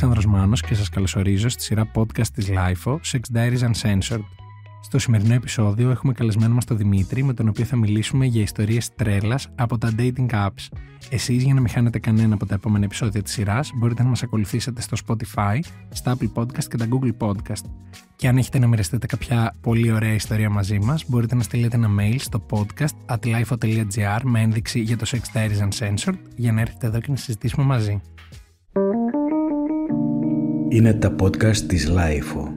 Αλέξανδρος Μάνος και σας καλωσορίζω στη σειρά podcast της LIFO, Sex Diaries Uncensored. Στο σημερινό επεισόδιο έχουμε καλεσμένο μας τον Δημήτρη, με τον οποίο θα μιλήσουμε για ιστορίες τρέλας από τα dating apps. Εσείς για να μην χάνετε κανένα από τα επόμενα επεισόδια της σειράς, μπορείτε να μας ακολουθήσετε στο Spotify, στα Apple Podcast και τα Google Podcast. Και αν έχετε να μοιραστείτε κάποια πολύ ωραία ιστορία μαζί μας, μπορείτε να στείλετε ένα mail στο podcast at life.gr με ένδειξη για το Sex Diaries Uncensored για να έρθετε εδώ και να συζητήσουμε μαζί. Είναι τα podcast της Λάιφο.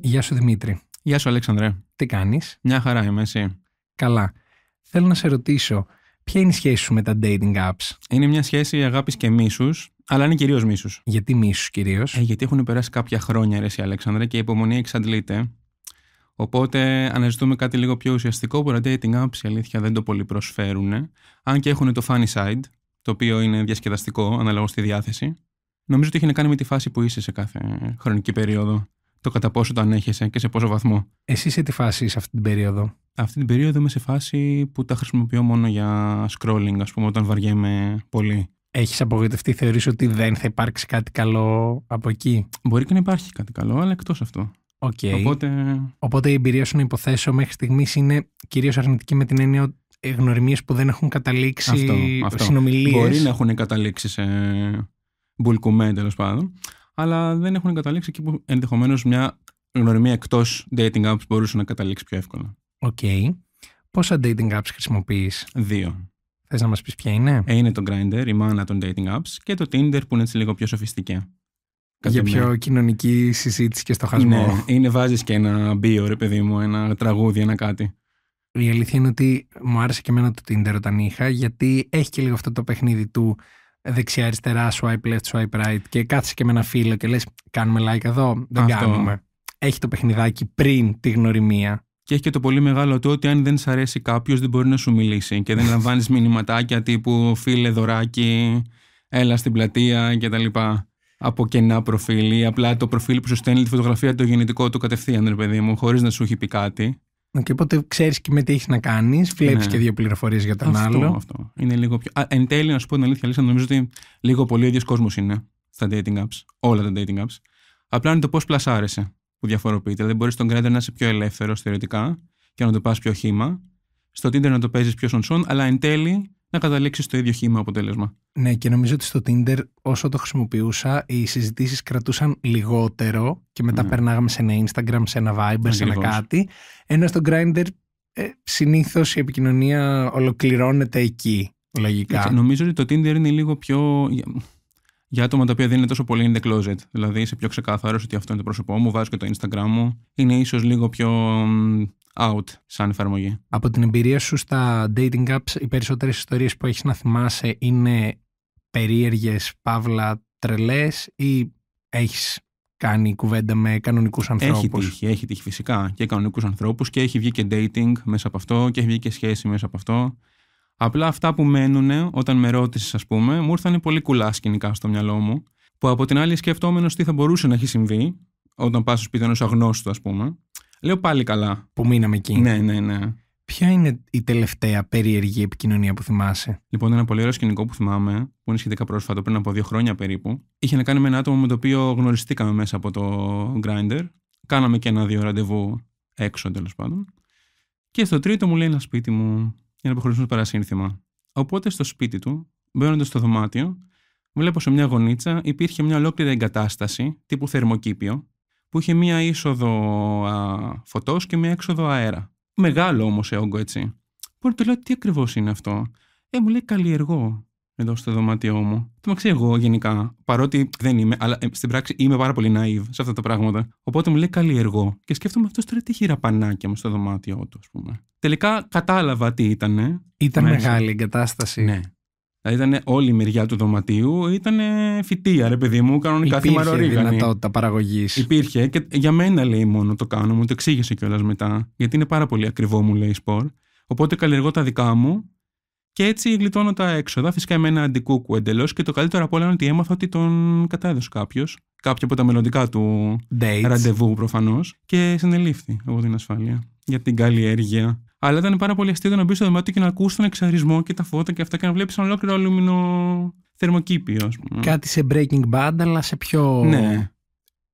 Γεια σου Δημήτρη. Γεια σου Αλέξανδρε. Τι κάνεις? Μια χαρά είμαι εσύ. Καλά. Θέλω να σε ρωτήσω, ποια είναι η σχέση σου με τα dating apps? Είναι μια σχέση αγάπης και μίσους, αλλά είναι κυρίως μίσους. Γιατί μίσους κυρίως? Ε, γιατί έχουν περάσει κάποια χρόνια ρε εσύ Αλέξανδρε και η υπομονή εξαντλείται. Οπότε αναζητούμε κάτι λίγο πιο ουσιαστικό που τα dating apps η αλήθεια δεν το πολύ προσφέρουν. Αν και έχουν το funny side, το οποίο είναι διασκεδαστικό αναλόγως στη διάθεση. Νομίζω ότι έχει να κάνει με τη φάση που είσαι σε κάθε χρονική περίοδο. Το κατά πόσο το ανέχεσαι και σε πόσο βαθμό. Εσύ σε τι φάση είσαι αυτή την περίοδο. Αυτή την περίοδο είμαι σε φάση που τα χρησιμοποιώ μόνο για scrolling, ας πούμε, όταν βαριέμαι πολύ. Έχεις απογοητευτεί, θεωρείς ότι δεν θα υπάρξει κάτι καλό από εκεί. Μπορεί και να υπάρχει κάτι καλό, αλλά εκτός αυτό. Okay. Οπότε... Οπότε η εμπειρία σου, να υποθέσω, μέχρι στιγμής είναι κυρίως αρνητική με την έννοια γνωριμίες που δεν έχουν καταλήξει αυτό, αυτό. συνομιλίες. Μπορεί να έχουν καταλήξει σε μπουλκουμέ τέλος πάντων, αλλά δεν έχουν καταλήξει εκεί που ενδεχομένως μια γνωριμία εκτός dating apps μπορούσε να καταλήξει πιο εύκολα. Οκ. Okay. Πόσα dating apps χρησιμοποιείς? Δύο. Θες να μας πεις ποια είναι? Ε, είναι το Grindr, η μάνα των dating apps και το Tinder που είναι έτσι λίγο πιο σοφιστικά. Για πιο κοινωνική συζήτηση και στο χασμό. Ναι, είναι βάζεις και ένα μπίο ρε παιδί μου, ένα τραγούδι, ένα κάτι η αλήθεια είναι ότι μου άρεσε και εμένα το Tinder όταν είχα, γιατί έχει και λίγο αυτό το παιχνίδι του δεξιά-αριστερά, swipe left, swipe right και κάθεσαι και με ένα φίλο και λες κάνουμε like εδώ, δεν αυτό. κάνουμε. Έχει το παιχνιδάκι πριν τη γνωριμία. Και έχει και το πολύ μεγάλο το ότι αν δεν σ' αρέσει κάποιος, δεν μπορεί να σου μιλήσει. Και δεν λαμβάνεις μηνυματάκια τύπου φίλε δωράκι, έλα στην πλατεία κτλ. Από κενά προφίλ ή απλά το προφίλ που σου στέλνει τη φωτογραφία το γεννητικό του κατευθείαν, ρε παιδί μου, χωρίς να σου έχει πει κάτι. Okay, οπότε ξέρεις και με τι έχεις να κάνεις, βλέπεις ναι. και δύο πληροφορίες για τον αυτό, άλλο. Αυτό. Είναι λίγο πιο. Α, εν τέλει, να σου πω την αλήθεια, Λίσσα, νομίζω ότι λίγο πολύ ο ίδιος κόσμος είναι στα dating apps. Όλα τα dating apps. Απλά είναι το πώς πλασάρεσαι που διαφοροποιείται. Δηλαδή, μπορείς στον Grindr να είσαι πιο ελεύθερος θεωρητικά και να το πας πιο χήμα. Στο Tinder να το παίζεις πιο σον, αλλά εν τέλει να καταλήξεις το ίδιο χήμα αποτέλεσμα. Ναι, και νομίζω ότι στο Tinder όσο το χρησιμοποιούσα, οι συζητήσεις κρατούσαν λιγότερο και μετά ναι. περνάγαμε σε ένα Instagram, σε ένα Viber, σε ένα κάτι. Ενώ στο Grindr ε, συνήθως η επικοινωνία ολοκληρώνεται εκεί. Λογικά. νομίζω ότι το Tinder είναι λίγο πιο για άτομα τα οποία δεν είναι τόσο πολύ in the closet. Δηλαδή είσαι πιο ξεκάθαρος ότι αυτό είναι το πρόσωπό μου, βάζω και το Instagram μου. Είναι ίσως λίγο πιο out σαν εφαρμογή. Από την εμπειρία σου στα dating apps, οι περισσότερες ιστορίες που έχεις να θυμάσαι είναι περίεργες, παύλα, τρελές ή έχεις κάνει κουβέντα με κανονικούς ανθρώπου. Έχει τύχει, έχει τύχει φυσικά και κανονικούς ανθρώπους και έχει βγει και dating μέσα από αυτό και έχει βγει και σχέση μέσα από αυτό. Απλά αυτά που μένουν όταν με ρώτησες, ας πούμε, μου ήρθαν πολύ κουλά σκηνικά στο μυαλό μου, που από την άλλη σκεφτόμενος τι θα μπορούσε να έχει συμβεί όταν πας στο σπίτι ενός αγνώστου, ας πούμε. Λέω πάλι καλά. Που μείναμε εκεί. Ναι, ναι, ναι. Ποια είναι η τελευταία περίεργη επικοινωνία που θυμάσαι. Λοιπόν, ένα πολύ ωραίο σκηνικό που θυμάμαι, που είναι σχετικά πρόσφατο, πριν από δύο χρόνια περίπου, είχε να κάνει με ένα άτομο με το οποίο γνωριστήκαμε μέσα από το Grindr. Κάναμε και ένα-δύο ραντεβού έξω τέλος πάντων. Και στο τρίτο μου λέει ένα σπίτι μου, για να αποχωρήσουν το παρασύνθημα. Οπότε στο σπίτι του, μπαίνοντα στο δωμάτιο, βλέπω σε μια γωνίτσα υπήρχε μια ολόκληρη εγκατάσταση τύπου θερμοκήπιο που είχε μια είσοδο φωτό φωτός και μια έξοδο αέρα. Μεγάλο όμως σε όγκο έτσι. Οπότε του λέω τι ακριβώς είναι αυτό. Ε, μου λέει καλλιεργώ εδώ στο δωμάτιό μου. Το μαξί εγώ γενικά, παρότι δεν είμαι, αλλά ε, στην πράξη είμαι πάρα πολύ naive σε αυτά τα πράγματα. Οπότε μου λέει καλλιεργώ. Και σκέφτομαι αυτό τώρα τι χειραπανάκια μου στο δωμάτιό του, ας πούμε. Τελικά κατάλαβα τι ήτανε. Ήταν μέσα. μεγάλη εγκατάσταση. Ναι. Δηλαδή ήταν όλη η μεριά του δωματίου, ήταν φυτία, ρε παιδί μου, κανονικά ρορίγανη. Υπήρχε δυνατότητα παραγωγής. Υπήρχε και για μένα λέει μόνο το κάνω, μου το εξήγησε κιόλας μετά. Γιατί είναι πάρα πολύ ακριβό, μου λέει σπορ. Οπότε καλλιεργώ τα δικά μου και έτσι γλιτώνω τα έξοδα. Φυσικά με ένα αντικούκου εντελώς. Και το καλύτερο από όλα είναι ότι έμαθα ότι τον κατέδωσε κάποιος. Κάποιο από τα μελλοντικά του ραντεβού προφανώς. Και συνελήφθη από την ασφάλεια για την καλλιέργεια. Αλλά ήταν πάρα πολύ αστείο να μπεις στο δωμάτιο και να ακούσει τον εξαρισμό και τα φώτα και αυτά και να βλέπεις ένα ολόκληρο αλουμινό θερμοκήπιο. Κάτι σε Breaking Bad, αλλά σε πιο. Ναι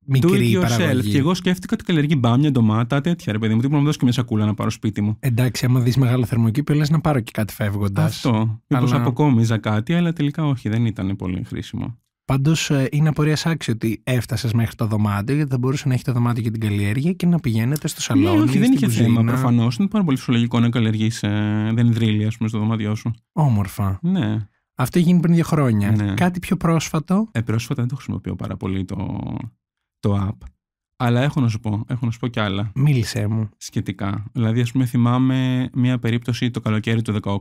μικρή Do it yourself. Και εγώ σκέφτηκα ότι καλλιεργεί μπάμια, ντομάτα, τέτοια ρε παιδί μου. Τι να δώσει και μια σακούλα να πάρω σπίτι μου. Εντάξει, άμα δεις μεγάλο θερμοκήπιο, λες να πάρω και κάτι φεύγοντας. Αυτό. Αλλά... αποκόμιζα κάτι, αλλά τελικά όχι, δεν ήταν πολύ χρήσιμο. Πάντως ε, είναι απορία άξιο ότι έφτασες μέχρι το δωμάτιο, γιατί θα μπορούσε να έχει το δωμάτιο για την καλλιέργεια και να πηγαίνετε στο σαλόνι. Ναι, όχι, δεν είχε θέμα προφανώς. Είναι πάρα πολύ φυσιολογικό να καλλιεργείς ε, δενδρύλια, ας πούμε, στο δωμάτιό σου. Όμορφα. Ναι. Αυτό έγινε πριν δύο χρόνια. Ναι. Κάτι πιο πρόσφατο. Ε, πρόσφατα δεν το χρησιμοποιώ πάρα πολύ το, το app. Αλλά έχω να σου πω, έχω να σου πω κι άλλα. Μίλησέ μου. Σχετικά. Δηλαδή, ας πούμε, θυμάμαι μια περίπτωση το καλοκαίρι του 18,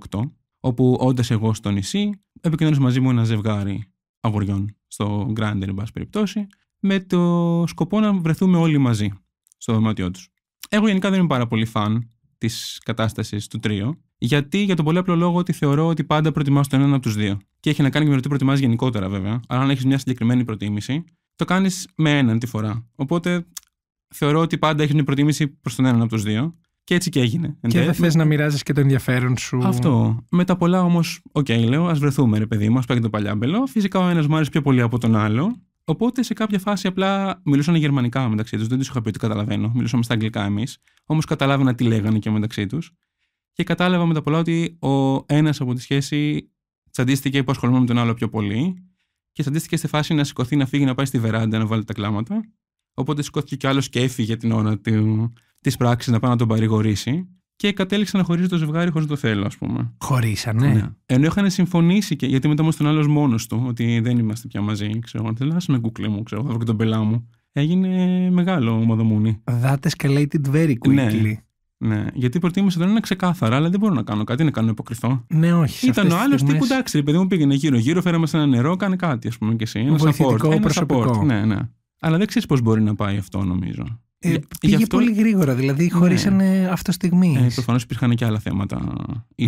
όπου όντας εγώ στο νησί, επικοινωνήσα μαζί μου ένα ζευγάρι αγοριών στο Grindr, εν πάση περιπτώσει, με το σκοπό να βρεθούμε όλοι μαζί στο δωμάτιό τους. Εγώ γενικά δεν είμαι πάρα πολύ φαν της κατάστασης του τρίου, γιατί για τον πολύ απλό λόγο ότι θεωρώ ότι πάντα προτιμάς τον έναν από τους δύο. Και έχει να κάνει και με το τι προτιμάς γενικότερα βέβαια. Αλλά αν έχεις μια συγκεκριμένη προτίμηση, το κάνεις με έναν τη φορά. Οπότε θεωρώ ότι πάντα έχεις την προτίμηση προς τον έναν από τους δύο. Και έτσι και έγινε. Και δεν θες να μοιράζεις και το ενδιαφέρον σου. Αυτό. Με τα πολλά όμως, οκ, okay, λέω, ας βρεθούμε, ρε παιδί μου, ας πάει το παλιάμπελο. Φυσικά ο ένας μου άρεσε πιο πολύ από τον άλλο. Οπότε σε κάποια φάση απλά μιλούσαν γερμανικά μεταξύ τους. Δεν τους είχα πει ότι καταλαβαίνω. Μιλούσαμε στα αγγλικά εμείς. Όμως καταλάβαινα τι λέγανε και μεταξύ τους. Και κατάλαβα με πολλά ότι ο ένας από τη σχέση τσαντίστηκε που ασχολούμαι με τον άλλο πιο πολύ και σαντίστηκε σε φάση να σηκωθεί να φύγει να πάει στη βεράντα να βάλει τα κλάματα. Οπότε σηκώθηκε κι άλλος και έφυγε την ώρα της πράξης να πάει να τον παρηγορήσει. Και κατέληξαν να χωρίζει το ζευγάρι χωρίς το θέλω, ας πούμε. Χωρίσανε. Ναι. Ενώ είχαν συμφωνήσει και. Γιατί μετά όμω τον άλλος μόνος του, ότι δεν είμαστε πια μαζί. Ξέρω, θέλω να κούκλε μου, ξέρω, εγώ, και τον πελά μου. Έγινε μεγάλο ομοδομούνι. That escalated very quickly. Ναι. Ναι, γιατί προτίμησα δεν είναι ξεκάθαρα, αλλά δεν μπορώ να κάνω κάτι, να κάνω υποκριθώ. Ναι, όχι. Ήταν ο άλλο τύπου εντάξει, ρε παιδί μου πήγαινε γύρω-γύρω, φέραμε σε ένα νερό, κάνε κάτι, ας πούμε και εσύ. Ένα support. Ένα support. Ναι, ναι. Αλλά δεν ξέρεις πώς μπορεί να πάει αυτό, νομίζω. Ε, πήγε αυτό... πολύ γρήγορα, δηλαδή χωρίσανε ναι. στιγμή. Ε, Προφανώς υπήρχαν και άλλα θέματα.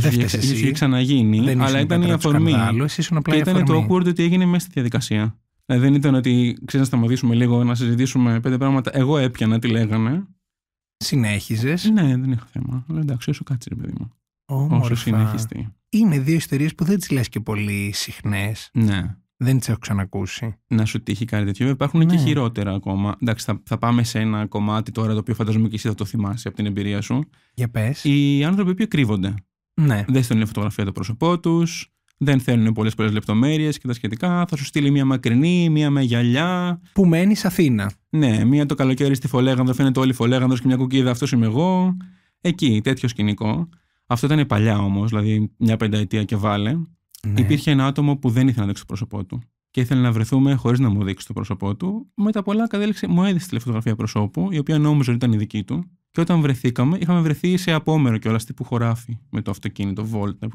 σω είχε ξαναγίνει, δεν αλλά ήταν η αφορμή. Άλλο, και ήταν το awkward ότι έγινε μέσα στη διαδικασία. Δηλαδή δεν ήταν ότι ξέρεις να σταματήσουμε λίγο να συζητήσουμε πέντε πράγματα. Εγώ έπιανα τι λέγανε. Συνέχιζες. Ναι, δεν έχω θέμα. Αλλά εντάξει, όσο κάτσε, ρε παιδί μου. Όμορφα. Όσο συνεχιστεί. Είναι δύο ιστορίες που δεν τις λες και πολύ συχνές. Ναι. Δεν τις έχω ξανακούσει. Να σου τύχει κάτι τέτοιο. Υπάρχουν ναι. και χειρότερα ακόμα. Εντάξει, θα, πάμε σε ένα κομμάτι τώρα το οποίο φαντάζομαι και εσύ θα το θυμάσαι από την εμπειρία σου. Για πες. Οι άνθρωποι που κρύβονται. Ναι. Δεν στέλνουν φωτογραφία το πρόσωπό τους δεν θέλουν πολλές πολλές λεπτομέρειες και τα σχετικά. Θα σου στείλει μία μακρινή, μία με γυαλιά. Που μένεις Αθήνα. Ναι, μία το καλοκαίρι στη Φολέγανδρο, φαίνεται όλη Φολέγανδρος και μια κουκίδα, αυτός είμαι εγώ. Εκεί, τέτοιο σκηνικό. Αυτό ήταν παλιά όμως, δηλαδή μια πενταετία και βάλε. Ναι. Υπήρχε ένα άτομο που δεν ήθελε να δείξει το πρόσωπό του και ήθελε να βρεθούμε χωρίς να μου δείξει το πρόσωπό του. Μετά πολλά κατέληξε, μου έδειξε τη φωτογραφία προσώπου, η οποία νόμιζε ότι ήταν η δική του. Και όταν βρεθήκαμε, είχαμε βρεθεί σε απόμερο κιόλας τύπου χωράφι με το αυτοκίνητο, Volt να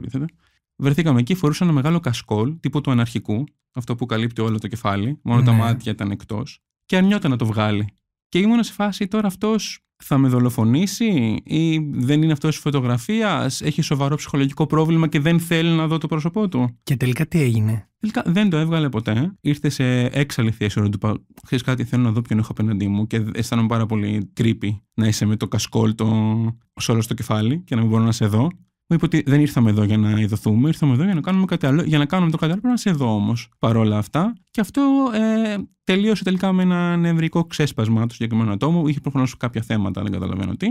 Βρεθήκαμε εκεί, φορούσε ένα μεγάλο κασκόλ τύπου του αναρχικού, αυτό που καλύπτει όλο το κεφάλι, μόνο τα ναι. μάτια ήταν εκτός, και αρνιόταν να το βγάλει. Και ήμουν σε φάση τώρα αυτός θα με δολοφονήσει ή δεν είναι αυτός τη φωτογραφία, έχει σοβαρό ψυχολογικό πρόβλημα και δεν θέλει να δω το πρόσωπό του. Και τελικά τι έγινε. Τελικά δεν το έβγαλε ποτέ. Ήρθε σε έξαλλη θέση όταν του είπα κάτι, θέλω να δω ποιον έχω απέναντί μου και αισθάνομαι πάρα πολύ creepy να είσαι με το κασκόλ το όλο στο κεφάλι και να μην μπορώ να σε δω. Μου είπε ότι δεν ήρθαμε εδώ για να ειδωθούμε, ήρθαμε εδώ για να κάνουμε κάτι άλλο. Για να κάνουμε το κάτι άλλο πρέπει να είσαι εδώ όμως παρόλα αυτά. Και αυτό ε, τελείωσε τελικά με ένα νευρικό ξέσπασμα του συγκεκριμένου ατόμου. Είχε προφανώς κάποια θέματα, δεν καταλαβαίνω τι.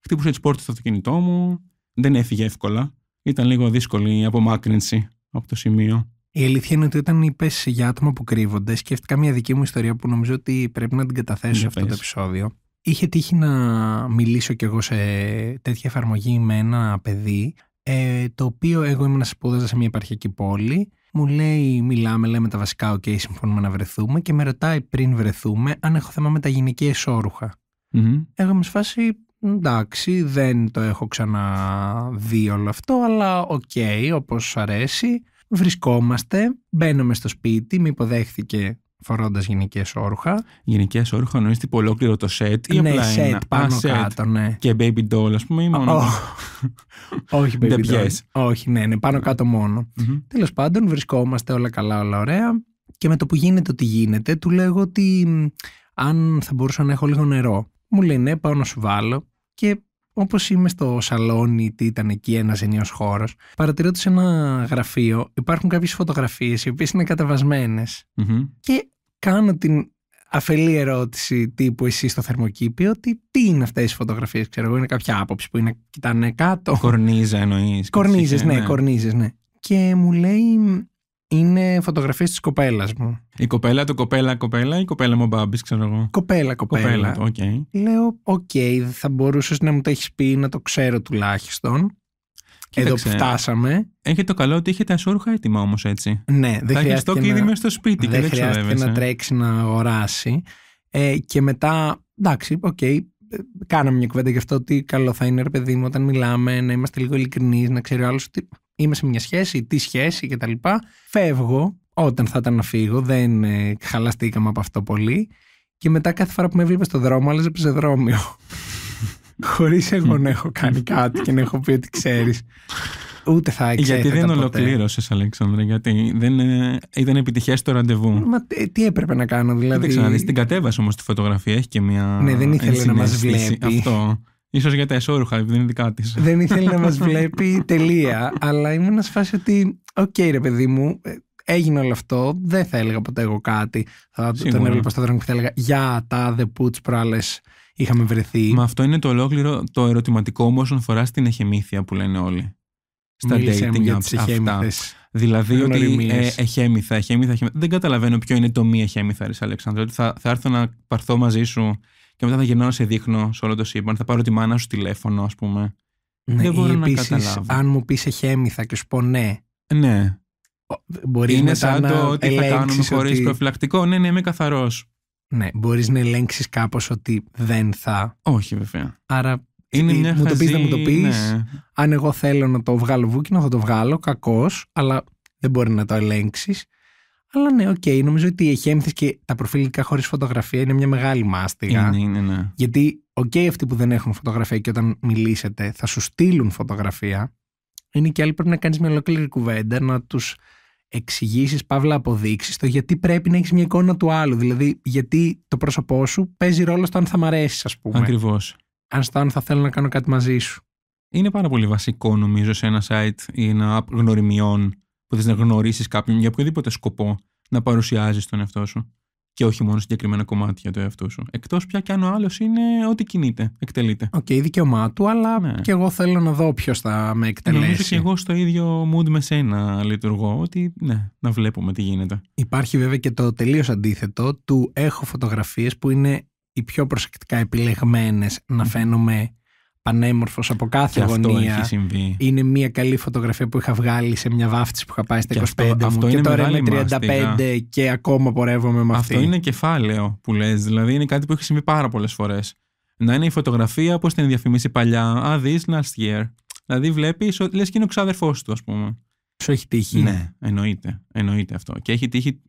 Χτύπησε τις πόρτες στο αυτοκίνητό μου. Δεν έφυγε εύκολα. Ήταν λίγο δύσκολη η απομάκρυνση από το σημείο. Η αλήθεια είναι ότι όταν είπες για άτομα που κρύβονται, σκέφτηκα μια δική μου ιστορία που νομίζω ότι πρέπει να την καταθέσω σε αυτό το επεισόδιο. Είχε τύχει να μιλήσω κι εγώ σε τέτοια εφαρμογή με ένα παιδί, ε, το οποίο εγώ ήμουν σπούδαζα σε μια επαρχιακή πόλη. Μου λέει, μιλάμε, λέμε τα βασικά, οκ, συμφωνούμε να βρεθούμε και με ρωτάει πριν βρεθούμε αν έχω θέμα με τα γυναικεια σώρουχα. όρουχα. Mm-hmm. Εγώ εντάξει, δεν το έχω ξαναδεί όλο αυτό, αλλά οκ, okay, όπως αρέσει. Βρισκόμαστε, μπαίνουμε στο σπίτι, με υποδέχθηκε φορώντας γενικέ όρουχα. Γενικέ όρουχα εννοείς που ολόκληρο το σετ ή ναι, απλά σετ, ένα. Πάνω κάτω, ναι. Και baby doll, ας πούμε, ή μόνο. Όχι, baby doll. Όχι, ναι, είναι πάνω ναι. κάτω μόνο. Τέλος πάντων, βρισκόμαστε όλα καλά, όλα ωραία. Και με το που γίνεται ότι γίνεται, του λέγω ότι αν θα μπορούσα να έχω λίγο νερό. Μου λέει ναι, «Ε, πάω να σου βάλω. Και Όπως είμαι στο σαλόνι, τι ήταν εκεί ένας ενίο χώρος, παρατηρώ ότι σε ένα γραφείο υπάρχουν κάποιες φωτογραφίες οι οποίες είναι Και κάνω την αφελή ερώτηση τύπου εσύ στο θερμοκήπιο ότι τι είναι αυτές οι φωτογραφίες, ξέρω εγώ, είναι κάποια άποψη που είναι, κοιτάνε κάτω. Κορνίζα εννοείς. Κορνίζες, ναι, ναι, κορνίζες, ναι. Και μου λέει, είναι φωτογραφίες της κοπέλας μου. Η κοπέλα του κοπέλα κοπέλα ή η κοπελα μου μπάμπη, ξέρω εγώ. Κοπέλα κοπέλα. κοπέλα okay. Λέω, οκ, okay, θα μπορούσες να μου το έχεις πει να το ξέρω τουλάχιστον. Και Εδώ που φτάσαμε. Έχετε το καλό ότι έχετε ασόρουχα έτοιμα όμως έτσι. Ναι, δεν θα χρειάζεται. και κλείδι μέσα στο σπίτι δεν και δεν χρειάζεται να τρέξει να αγοράσει. Ε, και μετά, εντάξει, οκ, okay, ε, κάναμε μια κουβέντα γι' αυτό ότι καλό θα είναι ρε παιδί μου όταν μιλάμε να είμαστε λίγο ειλικρινείς, να ξέρει ο άλλος ότι είμαι σε μια σχέση, τι σχέση κτλ. Φεύγω όταν θα ήταν να φύγω, δεν ε, χαλαστήκαμε από αυτό πολύ. Και μετά κάθε φορά που με βλέπεις στο δρόμο, άλλαζε πεζοδρόμιο. Χωρίς εγώ να έχω κάνει κάτι και να έχω πει ότι ξέρεις. Ούτε θα Γιατί δεν ολοκλήρωσε, Αλέξανδρα, γιατί δεν ε, ήταν επιτυχές το ραντεβού. Μα τι έπρεπε να κάνω, δηλαδή. Δεν ξέρω, την κατέβασε όμως τη φωτογραφία, έχει και μια. Ναι, δεν ήθελε να μας βλέπει. Αυτό. Ίσως για τα εσόρουχα, επειδή είναι δικά της. Δεν ήθελε να μας βλέπει τελεία, αλλά ήμουν σε φάση ότι, οκ, ρε παιδί μου, ε, έγινε όλο αυτό. Δεν θα έλεγα ποτέ εγώ κάτι. Θα τον έβλεπα στο δρόμο και θα έλεγα Για τα δε που τι προάλλε είχαμε βρεθεί. Μα αυτό είναι το ολόκληρο το ερωτηματικό μου όσον αφορά στην εχεμήθεια που λένε όλοι. Στα Μίλησε dating apps αυτά. Δηλαδή ότι ε, εχέμηθα, εχέμηθα, εχέμηθα. Δεν καταλαβαίνω ποιο είναι το μη εχέμηθα, Αλεξάνδρου. θα, θα έρθω να παρθώ μαζί σου και μετά θα γυρνάω να σε δείχνω σε όλο το σύμπαν. Θα πάρω τη μάνα σου τηλέφωνο, ας πούμε. Ναι, δεν μπορώ ή επίσης, να Αν μου πεις εχέμηθα και σου πω ναι. Ναι. Μπορεί είναι σαν να το ότι θα κάνουμε χωρίς ότι... προφυλακτικό. Ναι, ναι, είμαι καθαρός. Ναι, μπορείς να ελέγξεις κάπως ότι δεν θα. Όχι, βέβαια. Άρα είναι μου το πεις, δεν μου το πεις. Ναι. Αν εγώ θέλω να το βγάλω βούκινο, θα το βγάλω Κακός, αλλά δεν μπορεί να το ελέγξεις. Αλλά ναι, οκ, okay, νομίζω ότι η Χέμθη και τα προφίλικα χωρίς φωτογραφία είναι μια μεγάλη μάστιγα. Είναι, είναι, ναι. Γιατί, οκ, okay, αυτοί που δεν έχουν φωτογραφία και όταν μιλήσετε θα σου στείλουν φωτογραφία. Είναι και άλλοι πρέπει να κάνεις μια ολόκληρη κουβέντα, να τους εξηγήσεις, παύλα αποδείξεις το γιατί πρέπει να έχεις μια εικόνα του άλλου. Δηλαδή, γιατί το πρόσωπό σου παίζει ρόλο στο αν θα μ' αρέσεις, ας πούμε. Ακριβώς. Αν στο αν θα θέλω να κάνω κάτι μαζί σου. Είναι πάρα πολύ βασικό, νομίζω, σε ένα site ή ένα app γνωριμιών που θες να γνωρίσεις κάποιον για οποιοδήποτε σκοπό να παρουσιάζεις τον εαυτό σου. Και όχι μόνο συγκεκριμένα κομμάτια του εαυτού σου. Εκτός πια κι αν ο άλλος είναι ό,τι κινείται, εκτελείται. Οκ, okay, δικαίωμά του, αλλά ναι. και εγώ θέλω να δω ποιος θα με εκτελέσει. Νομίζω και εγώ στο ίδιο mood με σένα λειτουργώ, ότι ναι, να βλέπουμε τι γίνεται. Υπάρχει βέβαια και το τελείως αντίθετο του έχω φωτογραφίες που είναι οι πιο προσεκτικά επιλεγμένες να φαίνομαι πανέμορφο από κάθε και γωνία. Αυτό έχει συμβεί. Είναι μια καλή φωτογραφία που είχα βγάλει σε μια βάφτιση που είχα πάει στα 25 αυτό, Αυτό και τώρα είμαι 35 και ακόμα πορεύομαι με αυτή. Αυτό είναι κεφάλαιο που λες. Δηλαδή είναι κάτι που έχει συμβεί πάρα πολλές φορές. Να είναι η φωτογραφία όπω την διαφημίσει παλιά. Α, this last year. Δηλαδή βλέπεις, λες και είναι ο ξάδερφός του, ας πούμε. Σου έχει τύχει. Ναι, εννοείται. Εννοείται αυτό. Και έχει τύχει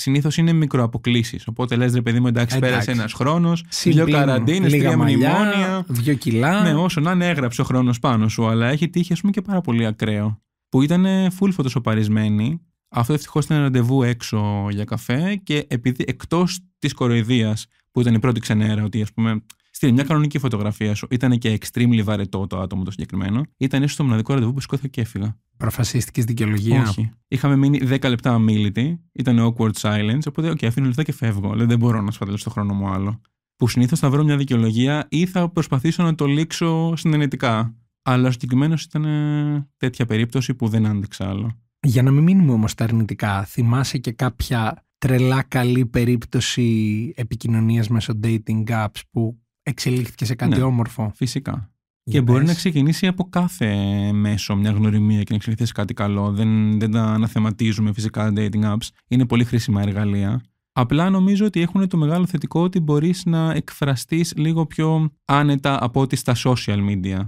συνήθως είναι μικροαποκλήσεις. Οπότε λες, ρε παιδί μου, εντάξει, πέρασε ένας χρόνος, δύο καραντίνες, τρία μνημόνια. Δύο κιλά. Ναι, όσο να είναι, έγραψε ο χρόνος πάνω σου. Αλλά έχει τύχει, ας πούμε, και πάρα πολύ ακραίο. Που ήταν full φωτοσοπαρισμένη. Αυτό ευτυχώς ήταν ραντεβού έξω για καφέ και επειδή εκτός της κοροϊδίας που ήταν η πρώτη ξενέρα, ότι ας πούμε στην μια κανονική φωτογραφία σου. Ήταν και extremely βαρετό το άτομο το συγκεκριμένο. Ήταν ίσως το μοναδικό ραντεβού που σηκώθηκα και έφυγα. Προφασίστηκες δικαιολογία. Όχι. Είχαμε μείνει 10 λεπτά αμήλυτοι. Ήταν awkward silence. Οπότε, OK, αφήνω λεφτά και φεύγω. Λέει, δεν μπορώ να σπαταλήσω στο χρόνο μου άλλο. Που συνήθως θα βρω μια δικαιολογία ή θα προσπαθήσω να το λήξω συνενετικά. Αλλά συγκεκριμένος ήταν ε, τέτοια περίπτωση που δεν άντεξα άλλο. Για να μην μείνουμε όμως τα αρνητικά, θυμάσαι και κάποια τρελά καλή περίπτωση επικοινωνίας μέσω dating apps που εξελίχθηκε σε κάτι ναι, όμορφο. Φυσικά. Για και πες. μπορεί να ξεκινήσει από κάθε μέσο μια γνωριμία και να εξελιχθεί σε κάτι καλό. Δεν, δεν τα αναθεματίζουμε φυσικά dating apps. Είναι πολύ χρήσιμα εργαλεία. Απλά νομίζω ότι έχουν το μεγάλο θετικό ότι μπορείς να εκφραστείς λίγο πιο άνετα από ό,τι στα social media.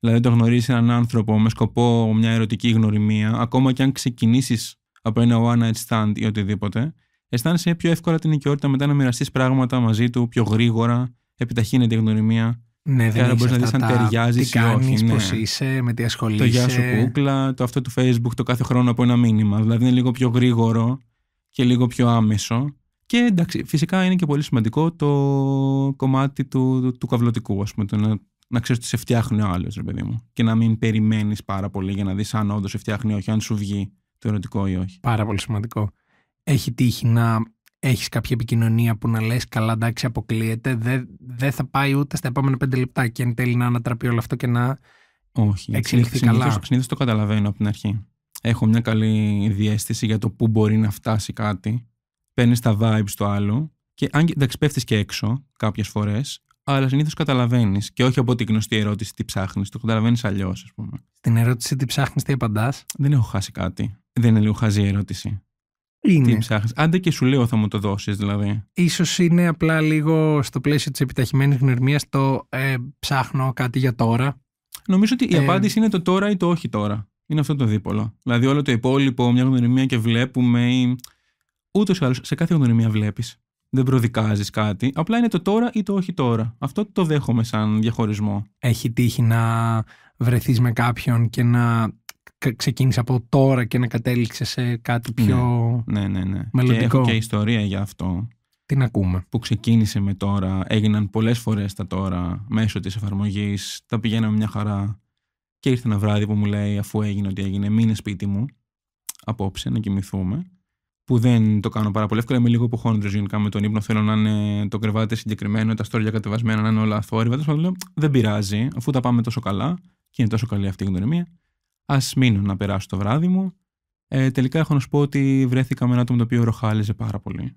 Δηλαδή το γνωρίζεις έναν άνθρωπο με σκοπό μια ερωτική γνωριμία, ακόμα και αν ξεκινήσεις από ένα one night stand ή οτιδήποτε, αισθάνεσαι πιο εύκολα την οικειότητα μετά να μοιραστείς πράγματα μαζί του πιο γρήγορα επιταχύνεται η γνωριμία. Ναι, δεν Άρα μπορείς να δεις αν ταιριάζει ή κάνεις, όχι. Ναι. Πώς είσαι, με τι ασχολείσαι. Το γεια σου κούκλα, το αυτό του Facebook, το κάθε χρόνο από ένα μήνυμα. Δηλαδή είναι λίγο πιο γρήγορο και λίγο πιο άμεσο. Και εντάξει, φυσικά είναι και πολύ σημαντικό το κομμάτι του, του, του καυλωτικού, ας πούμε. Το να, να ξέρεις ότι σε φτιάχνει ο άλλος, ρε παιδί μου. Και να μην περιμένεις πάρα πολύ για να δεις αν όντως σε φτιάχνει ή όχι, αν σου βγει το ερωτικό ή όχι. Πάρα πολύ σημαντικό. Έχει τύχει να έχεις κάποια επικοινωνία που να λες καλά εντάξει αποκλείεται, δεν δε θα πάει ούτε στα επόμενα πέντε λεπτά και εν τέλει να ανατραπεί όλο αυτό και να Όχι, εξελιχθεί καλά. καλά. Συνήθως το καταλαβαίνω από την αρχή. Έχω μια καλή διέστηση για το πού μπορεί να φτάσει κάτι. Παίρνεις τα vibes του άλλου και αν εντάξει πέφτεις και έξω κάποιες φορές, αλλά συνήθως καταλαβαίνεις. Και όχι από την γνωστή ερώτηση τι ψάχνεις, το καταλαβαίνεις αλλιώς, ας πούμε. Την ερώτηση τι ψάχνεις, τι απαντάς. Δεν έχω χάσει κάτι. Δεν είναι λίγο χαζή ερώτηση. Είναι. Τι ψάχνεις. Άντε και σου λέω θα μου το δώσεις, δηλαδή. σω είναι απλά λίγο στο πλαίσιο της επιταχυμένης γνωριμίας το ε, ψάχνω κάτι για τώρα. Νομίζω ότι η ε, απάντηση είναι το τώρα ή το όχι τώρα. Είναι αυτό το δίπολο. Δηλαδή όλο το υπόλοιπο, μια γνωριμία και βλέπουμε. Ή... Ούτως ή άλλως σε κάθε γνωριμία βλέπεις. Δεν προδικάζεις κάτι. Απλά είναι το τώρα ή το όχι τώρα. Αυτό το δέχομαι σαν διαχωρισμό. Έχει τύχει να βρεθείς με κάποιον και να ξεκίνησε από τώρα και να κατέληξε σε κάτι ναι. πιο ναι, ναι, ναι, μελλοντικό. Και έχω και ιστορία για αυτό. Την ακούμε. Που ξεκίνησε με τώρα, έγιναν πολλές φορές τα τώρα μέσω της εφαρμογής, τα πηγαίναμε μια χαρά και ήρθε ένα βράδυ που μου λέει αφού έγινε ότι έγινε μείνε σπίτι μου απόψε να κοιμηθούμε που δεν το κάνω πάρα πολύ εύκολα. Είμαι λίγο υποχόντρο γενικά με τον ύπνο. Θέλω να είναι το κρεβάτι συγκεκριμένο, τα στόρια κατεβασμένα, να είναι όλα αθόρυβα. Δεν πειράζει, αφού τα πάμε τόσο καλά και είναι τόσο καλή αυτή η γνωριμία, Ας μείνω να περάσω το βράδυ μου. Ε, τελικά έχω να σου πω ότι βρέθηκα με ένα άτομο το οποίο ροχάλιζε πάρα πολύ.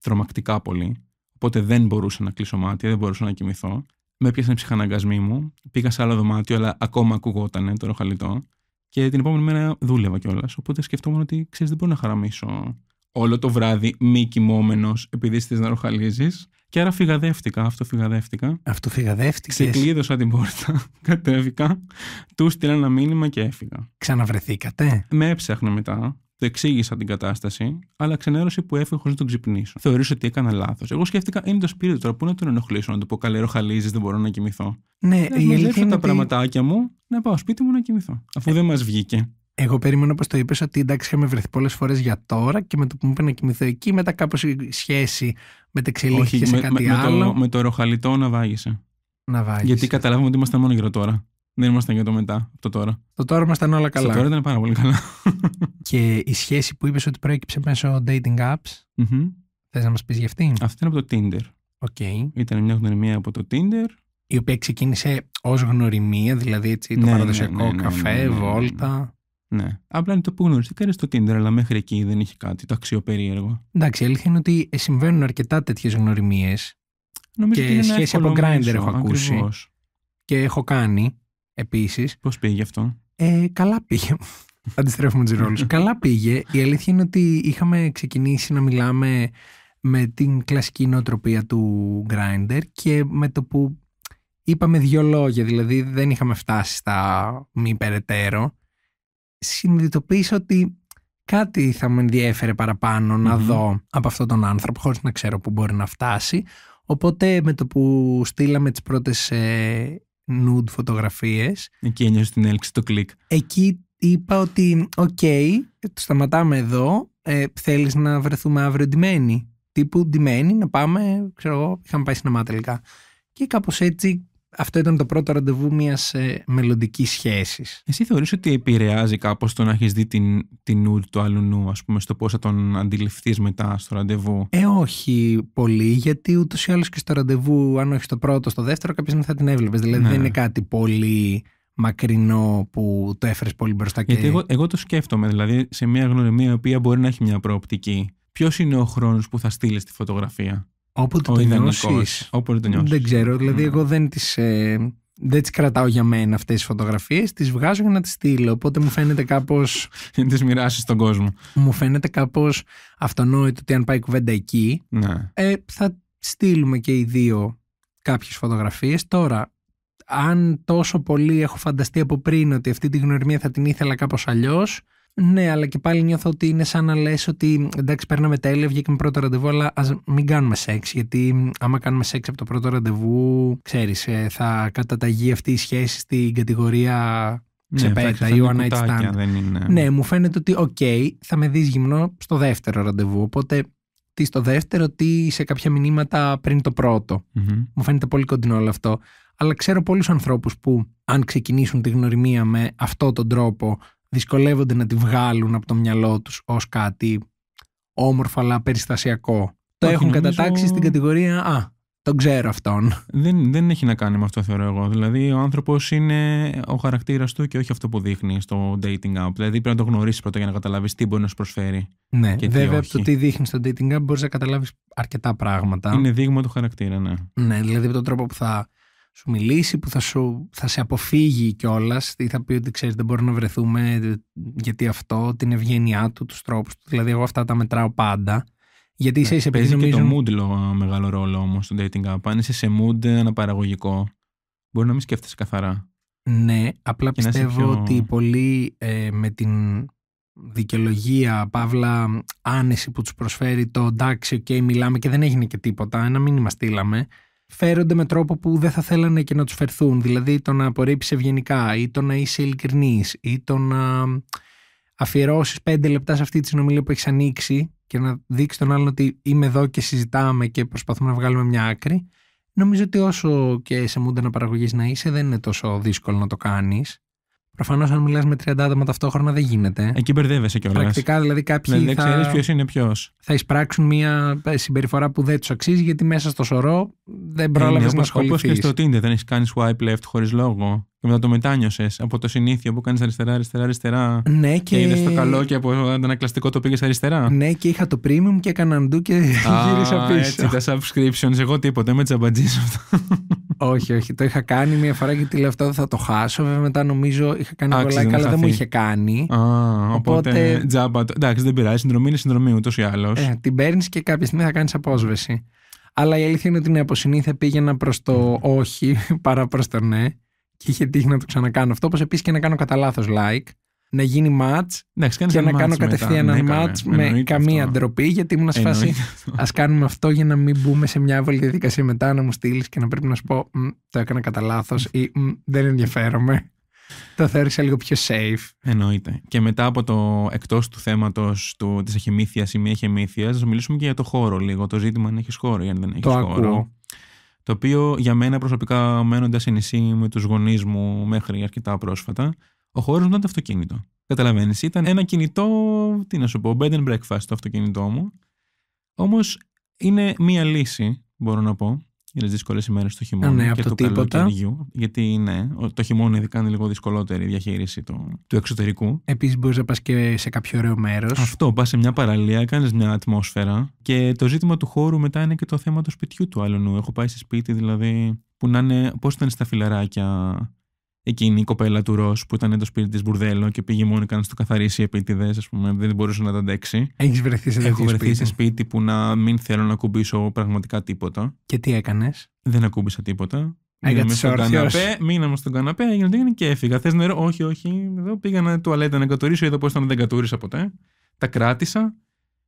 Τρομακτικά πολύ. Οπότε δεν μπορούσα να κλείσω μάτια, δεν μπορούσα να κοιμηθώ. Με έπιασαν ψυχαναγκασμοί μου. Πήγα σε άλλο δωμάτιο, αλλά ακόμα ακουγότανε το ροχαλιτό. Και την επόμενη μέρα δούλευα κιόλας. Οπότε σκεφτόμουν ότι ξέρεις, δεν μπορώ να χαραμίσω όλο το βράδυ μη κοιμόμενος επειδή θες να ροχαλίζεις. Και άρα φυγαδεύτηκα, αυτοφυγαδεύτηκα. Αυτοφυγαδεύτηκα. Ξεκλείδωσα την πόρτα, κατέβηκα, του στείλα ένα μήνυμα και έφυγα. Ξαναβρεθήκατε. Με έψαχνα μετά. Το εξήγησα την κατάσταση, αλλά ξενέρωσε που έφυγε χωρίς να τον ξυπνήσω. Θεωρήσω ότι έκανα λάθος. Εγώ σκέφτηκα, είναι το σπίτι του τώρα, πού να τον ενοχλήσω, να του πω καλέρο χαλίζει, δεν μπορώ να κοιμηθώ. Ναι, ε, η τα ότι... πραγματάκια μου, να πάω σπίτι μου να κοιμηθώ. Αφού ε, δεν μας βγήκε. Εγώ περίμενα πως το είπες ότι εντάξει, είχαμε βρεθεί πολλές φορές για τώρα και με το που μου είπε να κοιμηθώ εκεί, μετά κάπως η σχέση μετεξελίχθηκε σε κάτι με, άλλο. Με το, με το ροχαλιτό να βάγισε. Να βάγισε. Γιατί καταλάβουμε ότι ήμασταν μόνο για το τώρα. Δεν ήμασταν για το μετά, το τώρα. Το τώρα ήμασταν όλα καλά. Το τώρα ήταν πάρα πολύ καλά. Και η σχέση που είπες ότι προέκυψε μέσω dating apps. Mm-hmm. Θες να μας πεις γι' αυτήν. Αυτή είναι από το Tinder. Okay. Ήταν μια γνωριμία από το Tinder. Η οποία ξεκίνησε ως γνωριμία, δηλαδή έτσι, το ναι, ναι, παραδοσιακό ναι, καφέ, βόλτα. Ναι. Απλά είναι το που γνωριστήκα στο Tinder, αλλά μέχρι εκεί δεν είχε κάτι το αξιοπερίεργο. Εντάξει, η αλήθεια είναι ότι ε, συμβαίνουν αρκετά τέτοιες γνωριμίες. Νομίζω και ότι είναι σχέση από Grindr έχω ακούσει. Και έχω κάνει επίσης. Πώς πήγε αυτό. Ε, καλά πήγε. Αντιστρέφουμε τους ρόλους. καλά πήγε. Η αλήθεια είναι ότι είχαμε ξεκινήσει να μιλάμε με την κλασική νοοτροπία του Grindr και με το που είπαμε δύο λόγια, δηλαδή δεν είχαμε φτάσει στα μη περαιτέρω συνειδητοποίησα ότι κάτι θα με ενδιέφερε να δω από αυτόν τον άνθρωπο χωρίς να ξέρω που μπορεί να φτάσει οπότε με το που στείλαμε τις πρώτες ε, nude φωτογραφίες Εκεί ένιωσε την έλξη το κλικ Εκεί είπα ότι οκ, okay, το σταματάμε εδώ ε, θέλεις να βρεθούμε αύριο ντυμένοι τύπου ντυμένοι να πάμε, ξέρω εγώ, είχαμε πάει σινεμά τελικά και κάπως έτσι αυτό ήταν το πρώτο ραντεβού μιας ε, μελλοντικής σχέσης. Εσύ θεωρείς ότι επηρεάζει κάπως το να έχεις δει την, την νου του άλλου νου, ας πούμε, στο πώς θα τον αντιληφθείς μετά στο ραντεβού. Ε, όχι πολύ, γιατί ούτως ή άλλως και στο ραντεβού, αν όχι στο πρώτο, στο δεύτερο, κάποια στιγμή θα την έβλεπες. Δηλαδή δεν ναι. είναι κάτι πολύ μακρινό που το έφερες πολύ μπροστά και. Γιατί εγώ, εγώ το σκέφτομαι, δηλαδή σε μια γνωριμία η οποία μπορεί να έχει μια προοπτική. Ποιος είναι ο χρόνος που θα στείλεις τη φωτογραφία. Όποτε το νιώσεις. Όποτε Δεν ξέρω, δηλαδή ναι. εγώ δεν τις, ε, δεν τις κρατάω για μένα αυτές τις φωτογραφίες, τις βγάζω για να τις στείλω, οπότε μου φαίνεται κάπως... Για να τις μοιράσεις στον κόσμο. Μου φαίνεται κάπως αυτονόητο ότι αν πάει κουβέντα εκεί, ναι. ε, θα στείλουμε και οι δύο κάποιες φωτογραφίες. Τώρα, αν τόσο πολύ έχω φανταστεί από πριν ότι αυτή τη γνωριμία θα την ήθελα κάπως αλλιώς, ναι, αλλά και πάλι νιώθω ότι είναι σαν να λες ότι εντάξει, παίρναμε τα έλεγε και με πρώτο ραντεβού, αλλά ας μην κάνουμε σεξ. Γιατί άμα κάνουμε σεξ από το πρώτο ραντεβού, ξέρεις, ε, θα καταταγεί αυτή η σχέση στην κατηγορία ξεπέτα ναι, ή one night stand. Ναι, μου φαίνεται ότι, οκ, θα με δεις γυμνό στο δεύτερο ραντεβού. Οπότε τι στο δεύτερο, τι σε κάποια μηνύματα πριν το πρωτο Μου φαίνεται πολύ κοντινό όλο αυτό. Αλλά ξέρω πολλούς ανθρώπους που, αν ξεκινήσουν τη γνωριμία με αυτόν τον τρόπο, δυσκολεύονται να τη βγάλουν από το μυαλό τους ως κάτι όμορφο αλλά περιστασιακό. Το έχουν κατατάξει στην κατηγορία «Α, τον ξέρω αυτόν». Δεν, δεν έχει να κάνει με αυτό θεωρώ εγώ. Δηλαδή ο άνθρωπος είναι ο χαρακτήρας του και όχι αυτό που δείχνει στο dating app. Δηλαδή πρέπει να το γνωρίσεις πρώτα για να καταλάβεις τι μπορεί να σου προσφέρει. Ναι, και βέβαια από το τι δείχνεις στο dating app μπορείς να καταλάβεις αρκετά πράγματα. Είναι δείγμα του χαρακτήρα, ναι. Ναι, δηλαδή από τον τρόπο που θα σου μιλήσει, που θα, σου, θα σε αποφύγει κιόλας ή θα πει ότι ξέρεις δεν μπορούμε να βρεθούμε ε, γιατί αυτό, την ευγένειά του, τους τρόπους του. Δηλαδή, εγώ αυτά τα μετράω πάντα. Γιατί είσαι ναι, σε Παίζει και το mood ε, μεγάλο ρόλο όμως στο dating app. Αν είσαι σε mood ε, αναπαραγωγικό, μπορεί να μην σκέφτεσαι καθαρά. Ναι, απλά πιστεύω ότι πολλοί με την δικαιολογία, παύλα άνεση που τους προσφέρει το εντάξει, οκ, μιλάμε και δεν έγινε και τίποτα, ένα μήνυμα στείλαμε φέρονται με τρόπο που δεν θα θέλανε και να τους φερθούν. Δηλαδή το να απορρίψεις ευγενικά ή το να είσαι ειλικρινής ή το να αφιερώσεις πέντε λεπτά σε αυτή τη συνομιλία που έχεις ανοίξει και να δείξεις τον άλλον ότι είμαι εδώ και συζητάμε και προσπαθούμε να βγάλουμε μια άκρη. Νομίζω ότι όσο και σε μούντα να παραγωγής να είσαι, δεν είναι τόσο δύσκολο να το κάνεις Προφανώς, αν μιλάς με 30 άτομα ταυτόχρονα, δεν γίνεται. Εκεί μπερδεύεσαι κιόλας. Πρακτικά, δηλαδή κάποιοι. Δεν, δηλαδή, θα... ξέρεις ποιος είναι ποιος. Θα εισπράξουν μια ε, συμπεριφορά που δεν τους αξίζει, γιατί μέσα στο σωρό δεν πρόλαβες ε, ναι, να σχολιάσει. Όπως και στο Tinder, δεν έχεις κάνει swipe left χωρίς λόγο. Και μετά το μετάνιωσες από το συνήθιο που κάνεις αριστερά, αριστερά, αριστερά. Ναι, και. και είδες το καλό και από ανακλαστικό το πήγες αριστερά. Ναι, και είχα το premium και έκανα ντου και γύρισα πίσω. Έτσι, τα subscriptions. Εγώ τίποτα, με τσαμπατζή αυτό. όχι, όχι. Το είχα κάνει μια φορά γιατί λέω αυτό θα το χάσω. Βέβαια μετά νομίζω είχα κάνει πολλά καλά, δεν, δεν μου είχε κάνει. Α, οπότε. οπότε... Τζάμπα. Εντάξει, δεν πειράζει. Συνδρομή είναι συνδρομή ούτως ή άλλως. Ε, την παίρνεις και κάποια στιγμή θα κάνεις απόσβεση. Αλλά η αλήθεια είναι ότι ναι, από συνήθεια πήγαινα προς το όχι παρά προς το ναι. Και είχε τύχει να το ξανακάνω αυτό. Όπως επίσης και να κάνω κατά λάθος like. Να γίνει match ναι, και να match κάνω κατευθείαν ένα ναι, match ναι, με καμία αυτό. ντροπή, γιατί ήμουν σε Ας κάνουμε αυτό για να μην μπούμε σε μια άβολη διαδικασία μετά να μου στείλεις και να πρέπει να σου πω Το έκανα κατά λάθος ή δεν ενδιαφέρομαι. Το θεώρησα λίγο πιο safe. Εννοείται. Και μετά από το εκτός του θέματος της αχημήθειας ή μη αχημήθειας, να μιλήσουμε και για το χώρο λίγο. Το ζήτημα αν έχεις χώρο ή αν δεν έχεις χώρο. Ακούω το οποίο για μένα προσωπικά μένοντας σε νησί με τους γονείς μου μέχρι αρκετά πρόσφατα, ο χώρος μου ήταν το αυτοκίνητο. Καταλαβαίνεις, ήταν ένα κινητό, τι να σου πω, bed and breakfast το αυτοκίνητό μου. Όμως είναι μία λύση, μπορώ να πω, είναι τι δύσκολε ημέρε το χειμώνα ναι, και το του τίποτα. καλοκαιριού. Γιατί ναι, το χειμώνα ειδικά είναι λίγο δυσκολότερη η διαχείριση του, του εξωτερικού. Επίσης, μπορείς να πας και σε κάποιο ωραίο μέρος. Αυτό, πας σε μια παραλία, κάνεις μια ατμόσφαιρα. Και το ζήτημα του χώρου μετά είναι και το θέμα του σπιτιού του άλλου. Έχω πάει σε σπίτι δηλαδή που να είναι, πώς ήταν στα φιλαράκια, εκείνη η κοπέλα του Ρος που ήταν το σπίτι της Μπουρδέλο και πήγε μόνο και να στο καθαρίσει επίτηδες, ας πούμε, δεν μπορούσε να τα αντέξει. Έχεις βρεθεί σε Έχω βρεθεί σπίτι. σε σπίτι που να μην θέλω να ακουμπήσω πραγματικά τίποτα. Και τι έκανες. Δεν ακούμπησα τίποτα. Μείναμε στον καναπέ, μείναμε στον καναπέ, έγινε το έγινε και έφυγα. Θες νερό, όχι, όχι. Εδώ πήγα να τουαλέτα να κατορίσω, είδα πώ ήταν, δεν κατούρισα ποτέ. Τα κράτησα,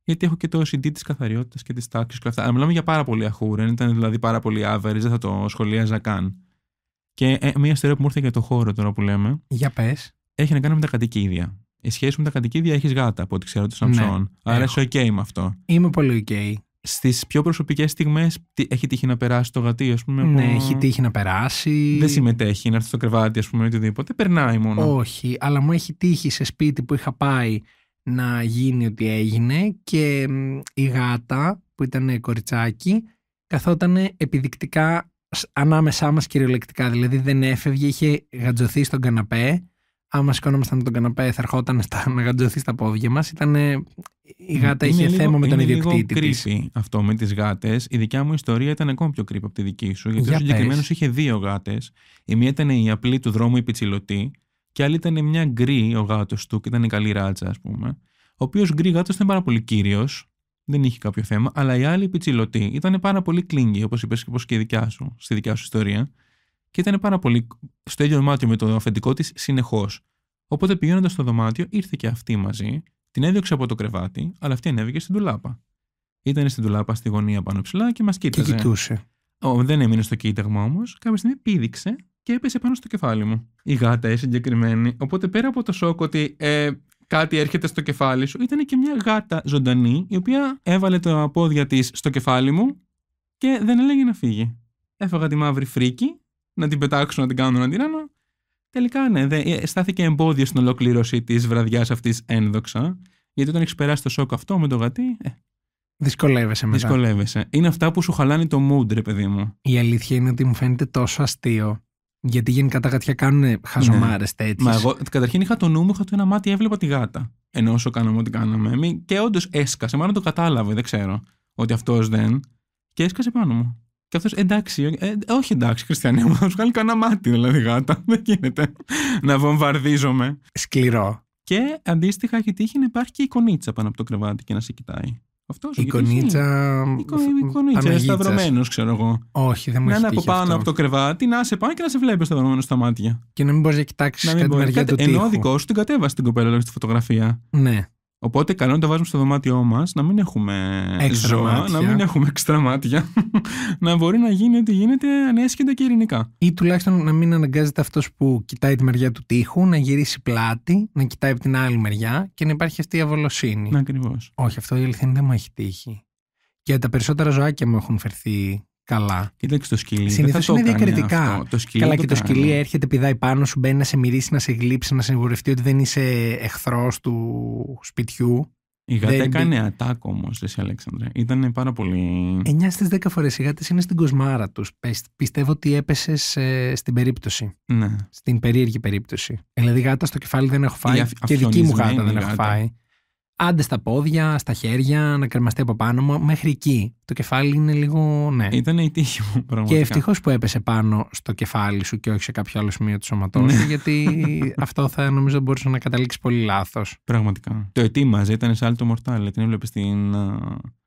γιατί έχω και το CD της καθαριότητας και της τάξης και αυτά. Αλλά μιλάμε για πάρα πολύ αχούρεν, ήταν δηλαδή πάρα πολύ average, δεν θα το σχολίαζα καν. Και ε, μια ιστορία που μου ήρθε για το χώρο τώρα που λέμε. Για πες. Έχει να κάνει με τα κατοικίδια. Η σχέση με τα κατοικίδια έχεις γάτα από ό,τι ξέρω του Σαμψόν. Ναι, Άρα είσαι OK με αυτό. Είμαι πολύ OK. Στις πιο προσωπικές στιγμές έχει τύχει να περάσει το γατί, ας πούμε. Ναι, έχει τύχει να περάσει. Δεν συμμετέχει, να έρθει στο κρεβάτι, ας πούμε, οτιδήποτε. Περνάει μόνο. Όχι, αλλά μου έχει τύχει σε σπίτι που είχα πάει να γίνει ό,τι έγινε και η γάτα που ήταν κοριτσάκι καθόταν επιδεικτικά ανάμεσά μας κυριολεκτικά. Δηλαδή δεν έφευγε, είχε γατζωθεί στον καναπέ. Άμα σηκώνομασταν τον καναπέ, θα ερχόταν στα, να γατζωθεί στα πόδια μας. Η γάτα είχε θέμα με τον ιδιοκτήτη. Είναι κρίση αυτό με τις γάτες. Η δικιά μου ιστορία ήταν ακόμα πιο creepy από τη δική σου. Γιατί ο συγκεκριμένος είχε δύο γάτες. Η μία ήταν η απλή του δρόμου, η πιτσιλωτή. Και άλλη ήταν μια γκρι ο γάτος του, και ήταν η καλή ράτσα, ας πούμε. Ο οποίος γκρι γάτος ήταν πάρα πολύ κύριος δεν είχε κάποιο θέμα. Αλλά η άλλη πιτσιλωτή ήταν πάρα πολύ κλίνγκη, όπως είπες και η δικιά σου, στη δικιά σου ιστορία. Και ήταν πάρα πολύ στο ίδιο δωμάτιο με το αφεντικό της συνεχώς. Οπότε πηγαίνοντας στο δωμάτιο, ήρθε και αυτή μαζί, την έδιωξε από το κρεβάτι, αλλά αυτή ανέβηκε στην τουλάπα. Ήταν στην τουλάπα στη γωνία πάνω ψηλά και μας κοίταζε. Και κοιτούσε. δεν έμεινε στο κοίταγμα όμως. Κάποια στιγμή πήδηξε και έπεσε πάνω στο κεφάλι μου. Η γάτα, η ε, συγκεκριμένη. Οπότε πέρα από το σοκ ότι ε, κάτι έρχεται στο κεφάλι σου. Ήταν και μια γάτα ζωντανή, η οποία έβαλε τα πόδια της στο κεφάλι μου και δεν έλεγε να φύγει. Έφαγα τη μαύρη φρίκη, να την πετάξω, να την κάνω να την ράνω. Τελικά, ναι, δε, ε, στάθηκε εμπόδιο στην ολοκλήρωση της βραδιάς αυτής ένδοξα. Γιατί όταν έχεις περάσει το σοκ αυτό με το γατί, ε, Δυσκολεύεσαι μετά. Δυσκολεύεσαι. Είναι αυτά που σου χαλάνε το mood, ρε παιδί μου. Η αλήθεια είναι ότι μου φαίνεται τόσο αστείο γιατί γενικά τα γατιά κάνουν χαζομάρες ναι. Μα εγώ καταρχήν είχα το νου μου, είχα το ένα μάτι, έβλεπα τη γάτα. Ενώ όσο κάναμε ό,τι κάναμε. Και όντως έσκασε. Μάλλον το κατάλαβε, δεν ξέρω. Ότι αυτός δεν. Και έσκασε πάνω μου. Και αυτός εντάξει. Ε, ε, όχι εντάξει, Χριστιανέ μου, θα σου κάνει κανένα μάτι δηλαδή γάτα. Δεν γίνεται να βομβαρδίζομαι. Σκληρό. Και αντίστοιχα έχει τύχει να υπάρχει και η κονίτσα πάνω από το κρεβάτι και να σε κοιτάει. Αυτό η κονίτσα. κονίτσα, σταυρωμένος, ξέρω εγώ. Όχι, δεν μου έχει Να είναι από πάνω αυτό. από το κρεβάτι, να σε πάει και να σε βλέπει σταυρωμένο στα μάτια. Και να μην μπορείς να κοιτάξεις κάτι μεριά του. Ενώ ο δικό σου την κατέβασε την κοπέλα στη φωτογραφία. Ναι. Οπότε καλό να το βάζουμε στο δωμάτιό μας, να μην έχουμε ζώα, να μην έχουμε εξτρά μάτια, να μπορεί να γίνει ό,τι γίνεται ανέσχετα και ειρηνικά. Ή τουλάχιστον να μην αναγκάζεται αυτός που κοιτάει τη μεριά του τείχου να γυρίσει πλάτη, να κοιτάει από την άλλη μεριά και να υπάρχει αυτή η αβολοσύνη. Ακριβώς. Όχι, αυτό η αληθινή δεν μου έχει τύχει. Και τα περισσότερα ζωάκια μου έχουν φερθεί καλά. Κοίταξε το σκυλί. Συνήθω είναι διακριτικά. Το σκυλί καλά, το και το σκυλί έρχεται, πηδάει πάνω σου, μπαίνει να σε μυρίσει, να σε γλύψει, να σε ότι δεν είσαι εχθρός του σπιτιού. Η γάτα δεν... έκανε έκανε όμω, εσύ Αλέξανδρα. Ήταν πάρα πολύ. 9 στι 10 φορές οι γάτες είναι στην κοσμάρα τους. Πιστεύω ότι έπεσες ε, στην περίπτωση. Ναι. Στην περίεργη περίπτωση. Ε, δηλαδή, γάτα στο κεφάλι δεν έχω φάει. Και δική μου γάτα δεν έχω φάει άντε στα πόδια, στα χέρια, να κρεμαστεί από πάνω μου, μέχρι εκεί. Το κεφάλι είναι λίγο. Ναι. Ήταν η τύχη μου, πραγματικά. Και ευτυχώς που έπεσε πάνω στο κεφάλι σου και όχι σε κάποιο άλλο σημείο του σώματός ναι. σου, γιατί αυτό θα νομίζω μπορούσε να καταλήξει πολύ λάθος. Πραγματικά. Το ετοίμαζε, ήταν άλλο το μορτάλ. Την έβλεπε στην,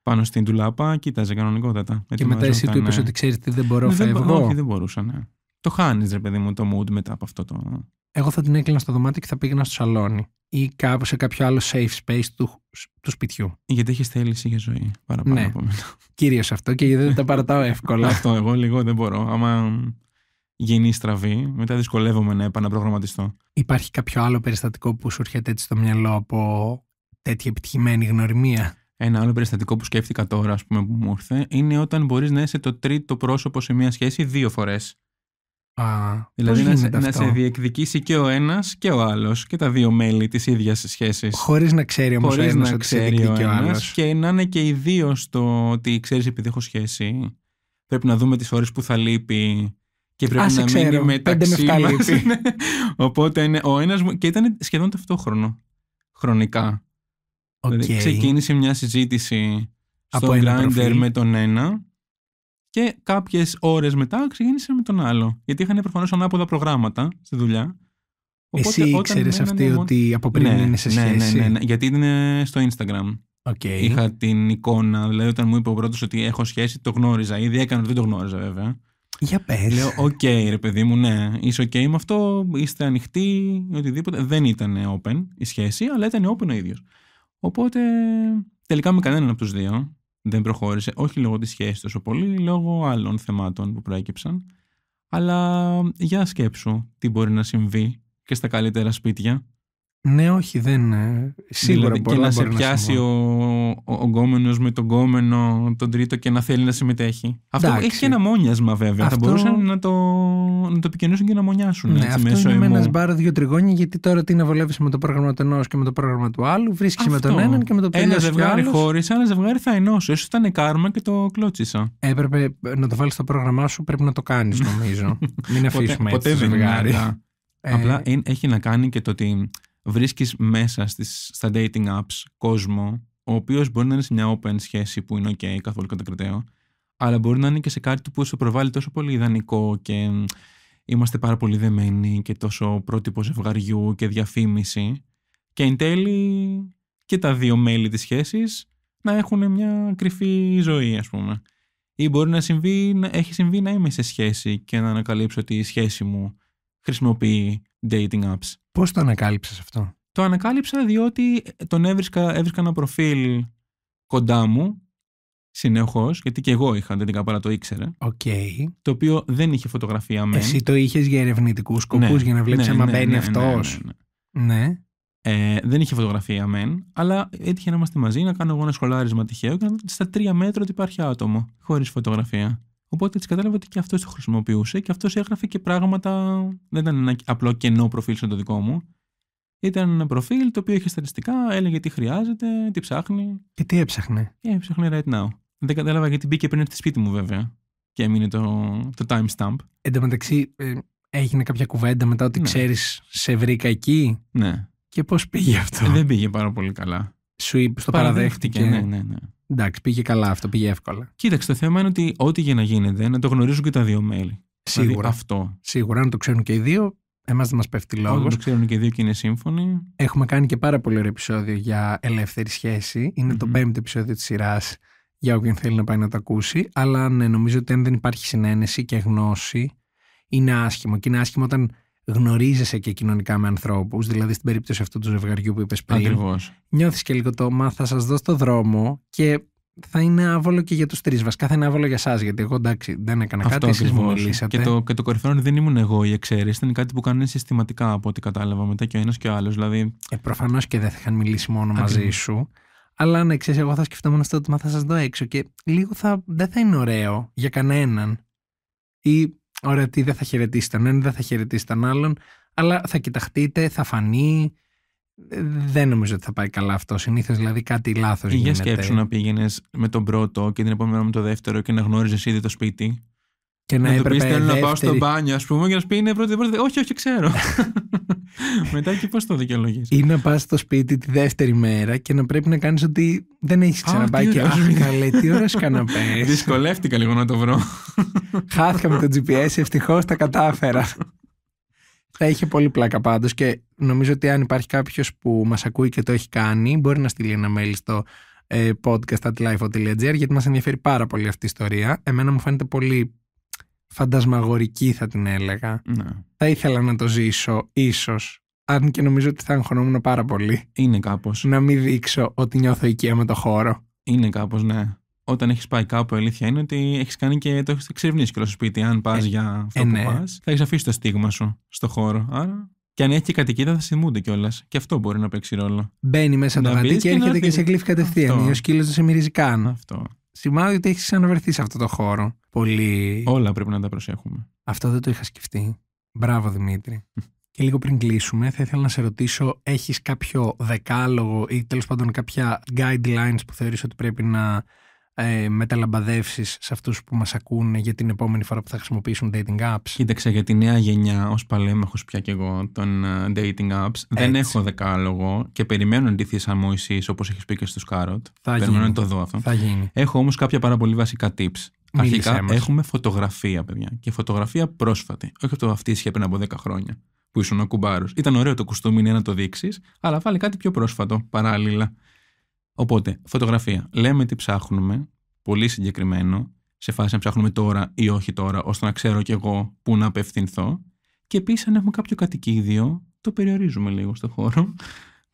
πάνω στην τουλάπα, κοίταζε κανονικότατα. Και μετά εσύ του είπες ε, ότι ξέρεις τι δεν μπορώ, να φεύγω. Όχι, δεν μπορούσα, ναι. Το χάνεις, ρε παιδί μου, το mood μετά από αυτό το εγώ θα την έκλεινα στο δωμάτιο και θα πήγαινα στο σαλόνι ή κάπου σε κάποιο άλλο safe space του, του σπιτιού. Γιατί έχεις θέληση για ζωή παραπάνω ναι. από μένα. Κυρίως αυτό και δεν τα παρατάω εύκολα. αυτό εγώ λίγο δεν μπορώ. Άμα γίνει στραβή, μετά δυσκολεύομαι να επαναπρογραμματιστώ. Υπάρχει κάποιο άλλο περιστατικό που σου έρχεται έτσι στο μυαλό από τέτοια επιτυχημένη γνωριμία. Ένα άλλο περιστατικό που σκέφτηκα τώρα, ας πούμε, που μου ήρθε, είναι όταν μπορείς να είσαι το τρίτο πρόσωπο σε μία σχέση δύο φορές. Α, δηλαδή να, σε διεκδικήσει και ο ένας και ο άλλος και τα δύο μέλη της ίδιας σχέσης. Χωρίς να ξέρει όμως ο ένα ότι σε διεκδικεί ο άλλος. Και να είναι και οι δύο στο ότι ξέρεις επειδή έχω σχέση. Πρέπει να δούμε τις ώρες που θα λείπει και πρέπει να ξέρω, μείνει μεταξύ με ναι. Οπότε είναι ο ένας Και ήταν σχεδόν ταυτόχρονο, χρονικά. Okay. Δηλαδή ξεκίνησε μια συζήτηση στο Grindr με τον ένα και κάποιες ώρες μετά ξεκίνησε με τον άλλο. Γιατί είχαν προφανώς ανάποδα προγράμματα στη δουλειά. Οπότε, Εσύ ήξερε αυτή ότι από πριν ναι, είναι σε ναι, ναι, σχέση. Ναι, ναι, ναι, γιατί ήταν στο Instagram. Okay. Είχα την εικόνα, δηλαδή όταν μου είπε ο πρώτος ότι έχω σχέση, το γνώριζα. Ήδη ότι δεν το γνώριζα βέβαια. Για πες. Λέω, οκ, okay, ρε παιδί μου, ναι, είσαι οκ με αυτό, είστε ανοιχτοί, οτιδήποτε. Δεν ήταν open η σχέση, αλλά ήταν open ο ίδιος. Οπότε τελικά με κανέναν από τους δύο δεν προχώρησε, όχι λόγω της σχέσης τόσο πολύ, λόγω άλλων θεμάτων που προέκυψαν. Αλλά για σκέψου τι μπορεί να συμβεί και στα καλύτερα σπίτια ναι, όχι, δεν. Ε, σίγουρα δηλαδή, και να σε πιάσει ο, ο, γκόμενος με τον γκόμενο, τον τρίτο και να θέλει να συμμετέχει. Αυτό Εντάξει. έχει και ένα μόνιασμα βέβαια. Αυτό... Θα μπορούσαν να το, να το επικοινωνήσουν και να μονιάσουν. Ναι, έτσι, αυτό μέσω είναι ένα μπάρο δύο τριγώνια, γιατί τώρα τι να βολεύει με το πρόγραμμα του ενός και με το πρόγραμμα του άλλου. Βρίσκει με τον έναν και με τον άλλου. Ένα ζευγάρι χώρισε, ένα ζευγάρι θα ενώσει. σω ήταν κάρμα και το κλώτσισα. Έπρεπε να το βάλεις στο πρόγραμμά σου, πρέπει να το κάνεις νομίζω. Μην αφήσουμε έτσι ποτέ ε. Απλά έχει να κάνει και το ότι βρίσκεις μέσα στις, στα dating apps κόσμο ο οποίος μπορεί να είναι σε μια open σχέση που είναι ok, καθόλου κατακριτέο, αλλά μπορεί να είναι και σε κάτι που σου προβάλλει τόσο πολύ ιδανικό και είμαστε πάρα πολύ δεμένοι και τόσο πρότυπο ζευγαριού και διαφήμιση και εν τέλει και τα δύο μέλη της σχέσης να έχουν μια κρυφή ζωή ας πούμε. Ή μπορεί να, να έχει συμβεί να είμαι σε σχέση και να ανακαλύψω ότι η σχέση μου χρησιμοποιεί dating apps. Πώς το ανακάλυψες αυτό? Το ανακάλυψα διότι τον έβρισκα, έβρισκα ένα προφίλ κοντά μου συνεχώς, γιατί και εγώ είχα δεν την καπάρα, το ήξερε, Okay. Το οποίο δεν είχε φωτογραφία μέσα. Εσύ το είχες για ερευνητικούς σκοπούς, ναι. για να βλέπεις ναι, άμα ναι, μπαίνει ναι, αυτός. Ναι, ναι. Ε, δεν είχε φωτογραφία μεν, αλλά έτυχε να είμαστε μαζί, να κάνω εγώ ένα σχολάρισμα τυχαίο και να δω στα τρία μέτρα ότι υπάρχει άτομο, χωρίς φωτογραφία. Οπότε έτσι κατάλαβα ότι και αυτός το χρησιμοποιούσε και αυτός έγραφε και πράγματα. Δεν ήταν ένα απλό κενό προφίλ σαν το δικό μου. Ήταν ένα προφίλ το οποίο είχε στατιστικά, έλεγε τι χρειάζεται, τι ψάχνει. Και τι έψαχνε. Ε, έψαχνε right now. Δεν κατάλαβα γιατί μπήκε πριν τη σπίτι μου βέβαια και έμεινε το, το timestamp. Εν τω μεταξύ, ε, έγινε κάποια κουβέντα μετά ότι ναι. ξέρεις, σε βρήκα εκεί. Ναι. Και πώς πήγε αυτό. Ε, δεν πήγε πάρα πολύ καλά. Σου είπε, το παραδέχτηκε. Ναι, ναι, ναι. Εντάξει, πήγε καλά αυτό, πήγε εύκολα. Κοίταξε, το θέμα είναι ότι ό,τι για να γίνεται, να το γνωρίζουν και τα δύο μέλη. Δηλαδή, Σίγουρα. Δηλαδή, αυτό. Σίγουρα, αν το ξέρουν και οι δύο, Εμάς δεν μας πέφτει λόγος. το ξέρουν και οι δύο και είναι σύμφωνοι. Έχουμε κάνει και πάρα πολύ ωραίο επεισόδιο για ελεύθερη σχέση. Είναι mm-hmm. το πέμπτο επεισόδιο της σειράς για όποιον θέλει να πάει να το ακούσει. Αλλά ναι, νομίζω ότι αν δεν υπάρχει συνένεση και γνώση, είναι άσχημο. Και είναι άσχημο όταν γνωρίζεσαι και κοινωνικά με ανθρώπους, δηλαδή στην περίπτωση αυτού του ζευγαριού που είπες πριν. Ακριβώς. Νιώθεις και λίγο το μα, θα σας δω το δρόμο και θα είναι άβολο και για τους τρεις. Βασικά θα είναι άβολο για εσά, γιατί εγώ εντάξει δεν έκανα Αυτό κάτι, εσείς μου μιλήσατε. Και το, και το κορυφαίο δεν ήμουν εγώ η εξαίρεση, ήταν κάτι που κάνουν συστηματικά από ό,τι κατάλαβα μετά και ο ένας και ο άλλος. Δηλαδή... Ε, Προφανώς και δεν θα είχαν μιλήσει μόνο μαζί σου. Αλλά αν ναι, ξέρεις, εγώ θα σκεφτόμουν στο ότι θα σας δω έξω και λίγο θα, δεν θα είναι ωραίο για κανέναν. Ή Ωραία, τι δεν θα χαιρετήσει τον ένα, δεν θα χαιρετήσει τον άλλον, αλλά θα κοιταχτείτε, θα φανεί. Δεν νομίζω ότι θα πάει καλά αυτό. Συνήθως δηλαδή κάτι λάθος ε, γίνεται. Για σκέψου να πήγαινες με τον πρώτο και την επόμενη με το δεύτερο και να γνώριζες ήδη το σπίτι. Και να, πει έπρεπε. Θέλω δεύτερη... να πάω στο μπάνιο, ας πούμε, και να σου πει είναι πρώτη, πρώτη. Όχι, όχι, ξέρω. Μετά και πώς το δικαιολογείς. Ή να πας στο σπίτι τη δεύτερη μέρα και να πρέπει να κάνεις ότι δεν έχεις ξαναπάει. Και όχι λέει τι ώρα καναπές. Δυσκολεύτηκα λίγο να το βρω. Χάθηκα με το GPS, ευτυχώς τα κατάφερα. Θα είχε πολύ πλάκα πάντως και νομίζω ότι αν υπάρχει κάποιος που μας ακούει και το έχει κάνει μπορεί να στείλει ένα mail στο ε, podcast.life.gr γιατί μας ενδιαφέρει πάρα πολύ αυτή η ιστορία. Εμένα μου φαίνεται πολύ φαντασμαγορική θα την έλεγα. Ναι. Θα ήθελα να το ζήσω, ίσως. Αν και νομίζω ότι θα αγχωνόμουν πάρα πολύ. Είναι κάπως. Να μην δείξω ότι νιώθω οικία με το χώρο. Είναι κάπως, ναι. Όταν έχεις πάει κάπου, η αλήθεια είναι ότι έχεις κάνει και το έχεις εξερευνήσει και στο σπίτι. Αν πας ε, για αυτό ε, που ναι. πας, θα έχεις αφήσει το στίγμα σου στο χώρο. Άρα και αν έχει και κατοικίδα θα θυμούνται κιόλας. Και αυτό μπορεί να παίξει ρόλο. Μπαίνει μέσα να το γατί και έρχεται και, σε κλείφει κατευθείαν. Ο σκύλος δεν σε μυρίζει καν. Αυτό σημάδι ότι έχεις αναβερθεί σε αυτό το χώρο. Πολύ. Όλα πρέπει να τα προσέχουμε. Αυτό δεν το είχα σκεφτεί. Μπράβο, Δημήτρη. Και λίγο πριν κλείσουμε, θα ήθελα να σε ρωτήσω, έχεις κάποιο δεκάλογο ή τέλος πάντων κάποια guidelines που θεωρείς ότι πρέπει να ε, μεταλαμπαδεύσεις σε αυτούς που μας ακούνε για την επόμενη φορά που θα χρησιμοποιήσουν dating apps. Κοίταξε για τη νέα γενιά, ως παλέμαχο πια κι εγώ των ε, dating apps, Έτσι. δεν έχω δεκάλογο και περιμένω να ντύθει μου εσύ, όπως έχεις πει και στου Κάροτ. Θα περιμένω γίνει. να το δω αυτό. Θα γίνει. Έχω όμως κάποια πάρα πολύ βασικά tips. Μίλησέ Αρχικά μας. έχουμε φωτογραφία, παιδιά. Και φωτογραφία πρόσφατη. Όχι αυτό αυτή ισχύει πριν από 10 χρόνια που ήσουν ο κουμπάρος. Ήταν ωραίο το κουστούμι να το δείξεις, αλλά βάλει κάτι πιο πρόσφατο παράλληλα. Οπότε, φωτογραφία. Λέμε τι ψάχνουμε, πολύ συγκεκριμένο, σε φάση να ψάχνουμε τώρα ή όχι τώρα, ώστε να ξέρω κι εγώ πού να απευθυνθώ. Και επίσης, αν έχουμε κάποιο κατοικίδιο, το περιορίζουμε λίγο στο χώρο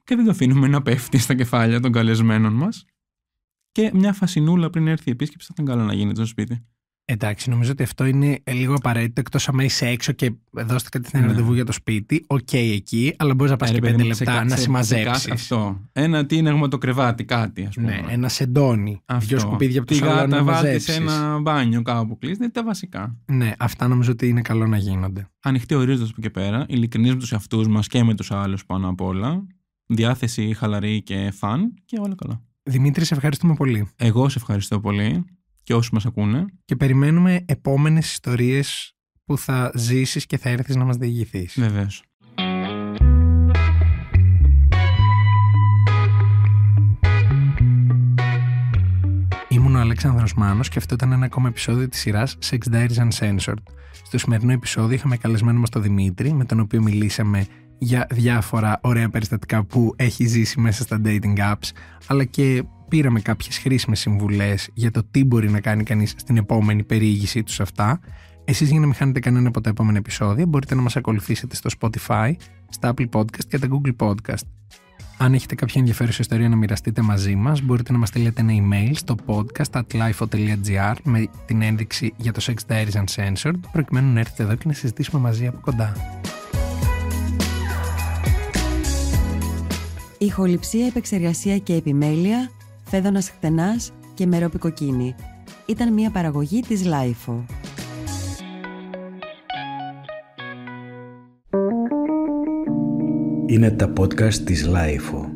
και δεν το αφήνουμε να πέφτει στα κεφάλια των καλεσμένων μας. Και μια φασινούλα πριν έρθει η επίσκεψη, θα ήταν καλό να γίνεται στο σπίτι. Εντάξει, νομίζω ότι αυτό είναι ε, λίγο απαραίτητο εκτός αν είσαι έξω και δώστε κάτι ναι. ραντεβού για το σπίτι. Οκ, okay, εκεί, αλλά μπορείς να πας ε, και πέντε λεπτά σε, να συμμαζέψει. Αυτό. Ένα είναι το κρεβάτι, κάτι ας ναι, πούμε. Ναι, ένα σεντόνι. Αυτό. Δύο σκουπίδια από το σαλόνι να σε ένα μπάνιο κάπου κλείσει. τα βασικά. Ναι, αυτά νομίζω ότι είναι καλό να γίνονται. Ανοιχτή ορίζοντας από εκεί πέρα, ειλικρινή με τους εαυτούς μας και με τους άλλους πάνω απ' όλα. Διάθεση χαλαρή και φαν και όλα καλά. Δημήτρη, σε ευχαριστούμε πολύ. Εγώ σε ευχαριστώ πολύ και όσοι μας ακούνε. Και περιμένουμε επόμενες ιστορίες που θα ζήσεις και θα έρθεις να μας διηγηθείς. Βεβαίως. Ήμουν ο Αλέξανδρος Μάνος και αυτό ήταν ένα ακόμα επεισόδιο της σειράς Sex Diaries Uncensored. Στο σημερινό επεισόδιο είχαμε καλεσμένο μας τον Δημήτρη, με τον οποίο μιλήσαμε για διάφορα ωραία περιστατικά που έχει ζήσει μέσα στα dating apps, αλλά και πήραμε κάποιες χρήσιμες συμβουλές για το τι μπορεί να κάνει κανείς στην επόμενη περιήγησή τους αυτά. Εσείς για να μην χάνετε κανένα από τα επόμενα επεισόδια μπορείτε να μας ακολουθήσετε στο Spotify, στα Apple Podcast και τα Google Podcast. Αν έχετε κάποια ενδιαφέρουσα ιστορία να μοιραστείτε μαζί μας, μπορείτε να μας στείλετε ένα email στο podcast με την ένδειξη για το Sex Diaries Uncensored, προκειμένου να έρθετε εδώ και να συζητήσουμε μαζί από κοντά. Ηχοληψία, επεξεργασία και επιμέλεια Φέδωνας Χτενάς και Μερόπικοκίνη. Ήταν μια παραγωγή της Λάιφο. Είναι τα podcast της Λάιφο.